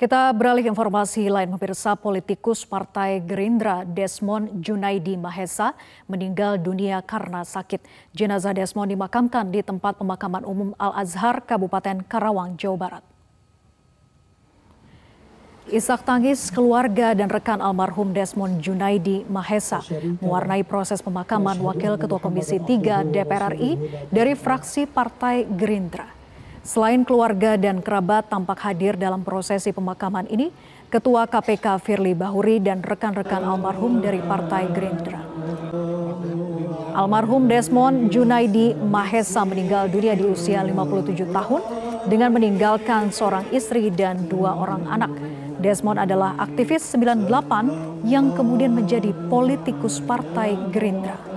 Kita beralih informasi lain pemirsa politikus Partai Gerindra Desmond Junaidi Mahesa meninggal dunia karena sakit. Jenazah Desmond dimakamkan di tempat pemakaman umum Al-Azhar, Kabupaten Karawang, Jawa Barat. Isak tangis keluarga dan rekan almarhum Desmond Junaidi Mahesa mewarnai proses pemakaman Wakil Ketua Komisi 3 DPR RI dari fraksi Partai Gerindra. Selain keluarga dan kerabat tampak hadir dalam prosesi pemakaman ini, Ketua KPK Firly Bahuri dan rekan-rekan almarhum dari Partai Gerindra. Almarhum Desmond Junaidi Mahesa meninggal dunia di usia 57 tahun dengan meninggalkan seorang istri dan dua orang anak. Desmond adalah aktivis 98 yang kemudian menjadi politikus Partai Gerindra.